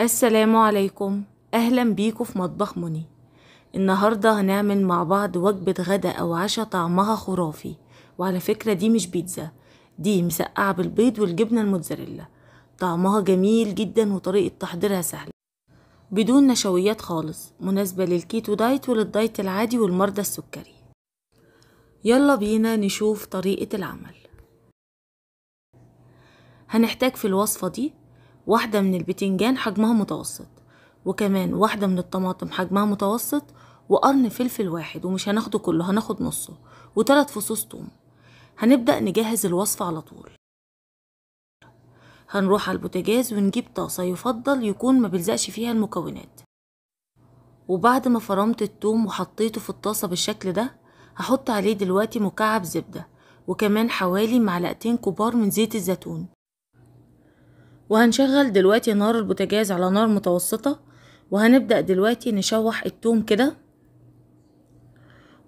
السلام عليكم أهلا بيكم في مطبخ مني النهاردة هنعمل مع بعض وجبة غدا أو عشاء طعمها خرافي وعلى فكرة دي مش بيتزا دي مسقعة بالبيض والجبنة الموتزاريلا طعمها جميل جدا وطريقة تحضيرها سهلة بدون نشويات خالص مناسبة للكيتو دايت وللدايت العادي والمرضى السكري يلا بينا نشوف طريقة العمل هنحتاج في الوصفة دي واحدة من البتنجان حجمها متوسط وكمان واحدة من الطماطم حجمها متوسط وقرن فلفل واحد ومش هناخده كله هناخد نصه وتلات فصوص توم هنبدأ نجهز الوصفة على طول هنروح على البوتاجاز ونجيب طاسة يفضل يكون ما بلزقش فيها المكونات وبعد ما فرمت التوم وحطيته في الطاسة بالشكل ده هحط عليه دلوقتي مكعب زبدة وكمان حوالي معلقتين كبار من زيت الزيتون وهنشغل دلوقتي نار البوتاجاز على نار متوسطة وهنبدأ دلوقتي نشوح التوم كده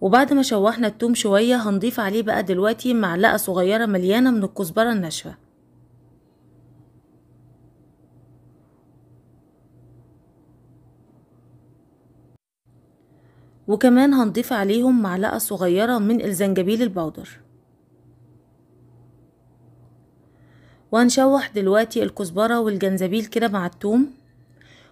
وبعد ما شوحنا التوم شوية هنضيف عليه بقى دلوقتي معلقة صغيرة مليانة من الكزبرة الناشفة وكمان هنضيف عليهم معلقة صغيرة من الزنجبيل البودر وهنشوح دلوقتي الكزبرة والجنزبيل كده مع التوم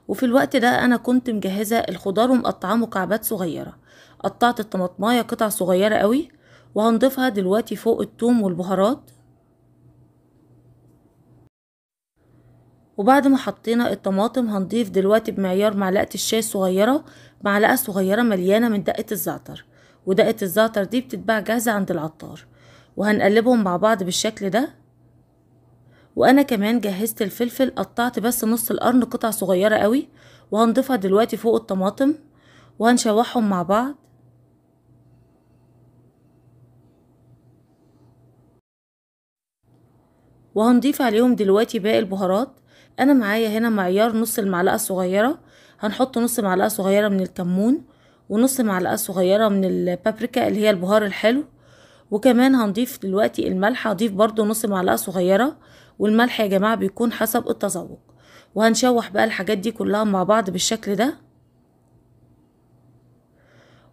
وفي الوقت ده انا كنت مجهزة الخضار ومقطعاه مكعبات صغيرة قطعت الطماطماية قطع صغيرة قوي وهنضيفها دلوقتي فوق التوم والبهارات وبعد ما حطينا الطماطم هنضيف دلوقتي بمعيار معلقة الشاي الصغيرة معلقة صغيرة مليانة من دقة الزعتر ودقة الزعتر دي بتتباع جاهزة عند العطار وهنقلبهم مع بعض بالشكل ده وانا كمان جهزت الفلفل قطعت بس نص القرن قطع صغيرة قوي وهنضيفها دلوقتي فوق الطماطم وهنشوحهم مع بعض وهنضيف عليهم دلوقتي باقي البهارات انا معايا هنا معيار نص المعلقة الصغيرة هنحط نص معلقة صغيرة من الكمون ونص معلقة صغيرة من البابريكا اللي هي البهار الحلو وكمان هنضيف دلوقتي الملح هضيف برضو نص معلقة صغيرة والملح يا جماعة بيكون حسب التذوق وهنشوح بقى الحاجات دي كلها مع بعض بالشكل ده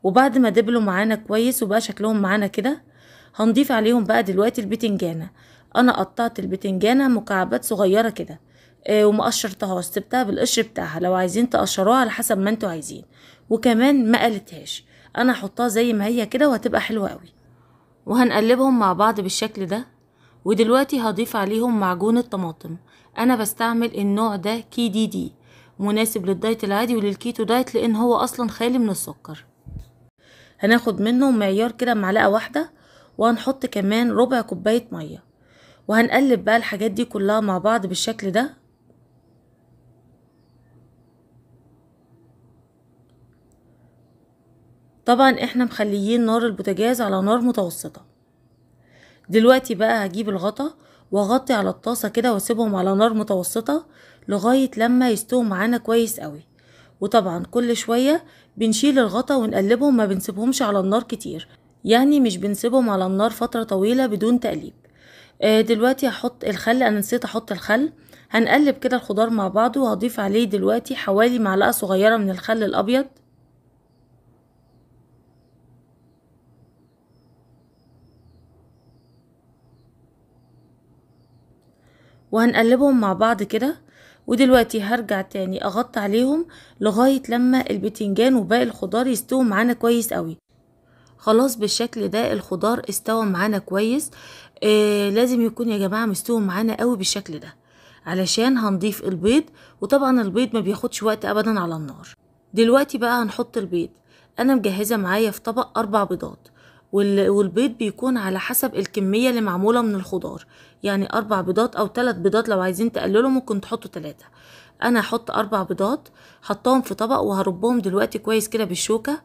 وبعد ما دبلوا معانا كويس وبقى شكلهم معانا كده هنضيف عليهم بقى دلوقتي البتنجانة انا قطعت البتنجانة مكعبات صغيرة كده آه وما سبتها بالقشر بتاعها لو عايزين تقشروها على حسب ما انتوا عايزين وكمان ما قلتهاش انا هحطها زي ما هي كده وهتبقى حلوة قوي وهنقلبهم مع بعض بالشكل ده ودلوقتي هضيف عليهم معجون الطماطم انا بستعمل النوع ده كي دي دي مناسب للدايت العادي وللكيتو دايت لان هو اصلا خالي من السكر هناخد منه معيار كده معلقه واحده وهنحط كمان ربع كوبايه ميه وهنقلب بقى الحاجات دي كلها مع بعض بالشكل ده طبعا احنا مخليين نار البوتاجاز على نار متوسطه دلوقتي بقى هجيب الغطا واغطي على الطاسه كده واسيبهم على نار متوسطه لغايه لما يستووا معانا كويس قوي وطبعا كل شويه بنشيل الغطا ونقلبهم ما بنسيبهمش على النار كتير يعني مش بنسيبهم على النار فتره طويله بدون تقليب آه، دلوقتي هحط الخل انا نسيت احط الخل هنقلب كده الخضار مع بعضه وهضيف عليه دلوقتي حوالي معلقه صغيره من الخل الابيض وهنقلبهم مع بعض كده ودلوقتي هرجع تاني اغطي عليهم لغاية لما البتنجان وباقي الخضار يستووا معانا كويس قوي خلاص بالشكل ده الخضار استوى معانا كويس آه لازم يكون يا جماعة مستوى معانا قوي بالشكل ده علشان هنضيف البيض وطبعا البيض ما بياخدش وقت ابدا على النار دلوقتي بقى هنحط البيض انا مجهزة معايا في طبق اربع بيضات والبيض بيكون على حسب الكمية اللي معمولة من الخضار يعني أربع بيضات أو تلات بيضات لو عايزين تقللوا ممكن تحطوا تلاتة أنا هحط أربع بيضات حطهم في طبق وهربهم دلوقتي كويس كده بالشوكة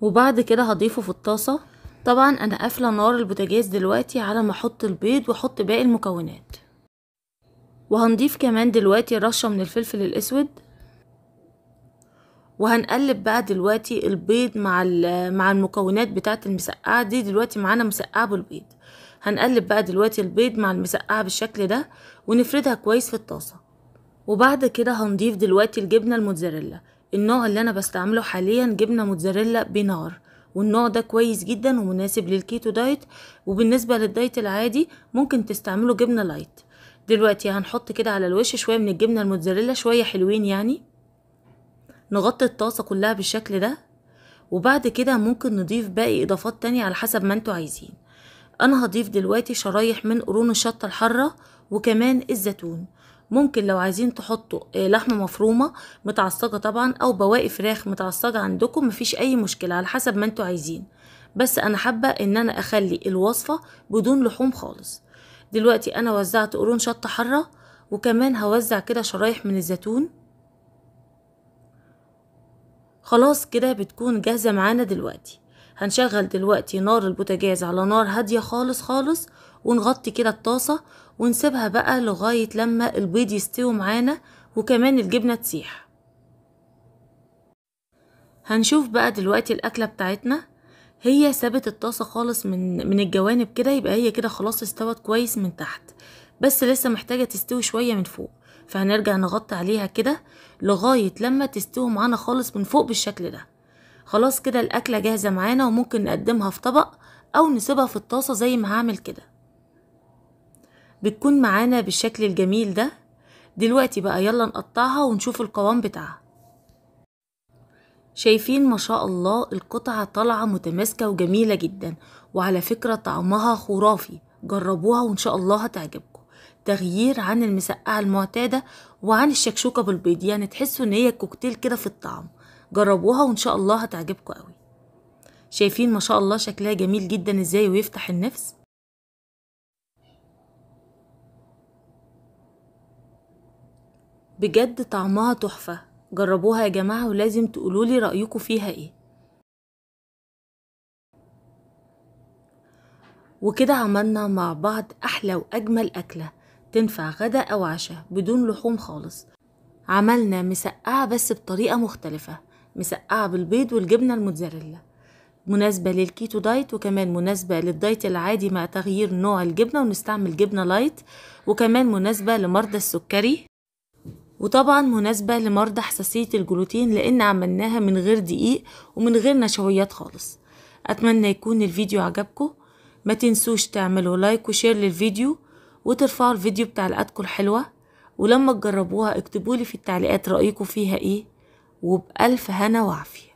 وبعد كده هضيفه في الطاسة طبعا أنا قافلة نار البوتاجاز دلوقتي على ما أحط البيض وأحط باقي المكونات وهنضيف كمان دلوقتي رشة من الفلفل الأسود وهنقلب بقى دلوقتي البيض مع مع المكونات بتاعه المسقعه دي دلوقتي معانا مسقعه بالبيض هنقلب بقى دلوقتي البيض مع المسقعه بالشكل ده ونفردها كويس في الطاسه وبعد كده هنضيف دلوقتي الجبنه الموتزاريلا النوع اللي انا بستعمله حاليا جبنه موتزاريلا بنار والنوع ده كويس جدا ومناسب للكيتو دايت وبالنسبه للدايت العادي ممكن تستعملوا جبنه لايت دلوقتي هنحط كده على الوش شويه من الجبنه الموتزاريلا شويه حلوين يعني نغطي الطاسة كلها بالشكل ده وبعد كده ممكن نضيف باقي إضافات تانية على حسب ما انتوا عايزين أنا هضيف دلوقتي شرايح من قرون الشطة الحارة وكمان الزيتون ممكن لو عايزين تحطوا آه، لحمة مفرومة متعصجة طبعا أو بواقي فراخ متعصجة عندكم مفيش أي مشكلة على حسب ما انتوا عايزين بس أنا حابة إن أنا أخلي الوصفة بدون لحوم خالص دلوقتي أنا وزعت قرون شطة حارة وكمان هوزع كده شرايح من الزيتون خلاص كده بتكون جاهزة معانا دلوقتي هنشغل دلوقتي نار البوتاجاز على نار هادية خالص خالص ونغطي كده الطاسة ونسيبها بقى لغاية لما البيض يستوي معانا وكمان الجبنة تسيح هنشوف بقى دلوقتي الأكلة بتاعتنا هي سابت الطاسة خالص من, من الجوانب كده يبقى هي كده خلاص استوت كويس من تحت بس لسه محتاجة تستوي شوية من فوق فهنرجع نغطي عليها كده لغاية لما تستوي معانا خالص من فوق بالشكل ده خلاص كده الأكلة جاهزة معانا وممكن نقدمها في طبق أو نسيبها في الطاسة زي ما هعمل كده بتكون معانا بالشكل الجميل ده دلوقتي بقى يلا نقطعها ونشوف القوام بتاعها شايفين ما شاء الله القطعة طالعة متماسكة وجميلة جدا وعلى فكرة طعمها خرافي جربوها وإن شاء الله هتعجبكم تغيير عن المسقعة المعتادة وعن الشكشوكة بالبيض يعني تحسوا ان هي كوكتيل كده في الطعم جربوها وان شاء الله هتعجبكم قوي شايفين ما شاء الله شكلها جميل جدا ازاي ويفتح النفس بجد طعمها تحفة جربوها يا جماعة ولازم تقولولي رأيكم فيها ايه وكده عملنا مع بعض أحلى وأجمل أكلة تنفع غدا أو عشاء بدون لحوم خالص عملنا مسقعة بس بطريقة مختلفة مسقعة بالبيض والجبنة الموتزاريلا مناسبة للكيتو دايت وكمان مناسبة للدايت العادي مع تغيير نوع الجبنة ونستعمل جبنة لايت وكمان مناسبة لمرضى السكري وطبعا مناسبة لمرضى حساسية الجلوتين لأن عملناها من غير دقيق ومن غير نشويات خالص أتمنى يكون الفيديو عجبكم ما تنسوش تعملوا لايك وشير للفيديو وترفعوا الفيديو بتاع الحلوة ولما تجربوها اكتبولي في التعليقات رأيكم فيها ايه وبألف هنا وعافية